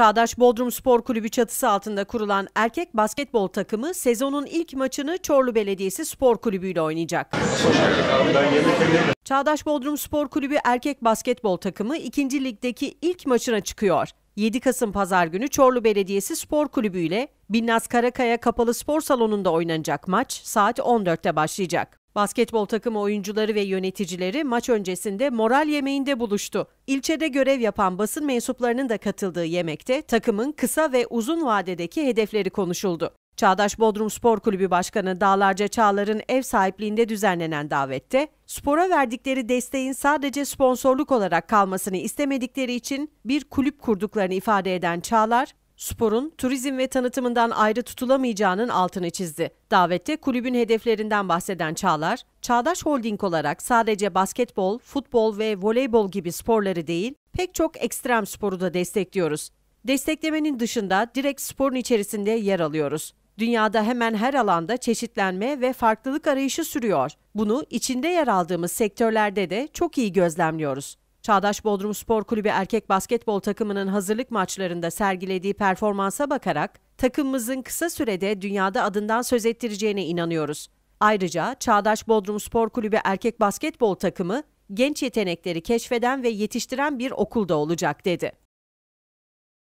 Çağdaş Bodrum Spor Kulübü çatısı altında kurulan erkek basketbol takımı sezonun ilk maçını Çorlu Belediyesi Spor Kulübü ile oynayacak. Çağdaş Bodrum Spor Kulübü erkek basketbol takımı 2. ligdeki ilk maçına çıkıyor. 7 Kasım Pazar günü Çorlu Belediyesi Spor Kulübü ile Binnaz Karakaya Kapalı Spor Salonu'nda oynanacak maç saat 14'te başlayacak. Basketbol takımı oyuncuları ve yöneticileri maç öncesinde moral yemeğinde buluştu. İlçede görev yapan basın mensuplarının da katıldığı yemekte takımın kısa ve uzun vadedeki hedefleri konuşuldu. Çağdaş Bodrum Spor Kulübü Başkanı Dağlarca Çağlar'ın ev sahipliğinde düzenlenen davette, spora verdikleri desteğin sadece sponsorluk olarak kalmasını istemedikleri için bir kulüp kurduklarını ifade eden Çağlar, sporun turizm ve tanıtımından ayrı tutulamayacağının altını çizdi. Davette kulübün hedeflerinden bahseden Çağlar, Çağdaş Holding olarak sadece basketbol, futbol ve voleybol gibi sporları değil, pek çok ekstrem sporu da destekliyoruz. Desteklemenin dışında direkt sporun içerisinde yer alıyoruz. Dünyada hemen her alanda çeşitlenme ve farklılık arayışı sürüyor. Bunu içinde yer aldığımız sektörlerde de çok iyi gözlemliyoruz. Çağdaş Bodrum Spor Kulübü erkek basketbol takımının hazırlık maçlarında sergilediği performansa bakarak takımımızın kısa sürede dünyada adından söz ettireceğine inanıyoruz. Ayrıca Çağdaş Bodrum Spor Kulübü erkek basketbol takımı genç yetenekleri keşfeden ve yetiştiren bir okulda olacak dedi.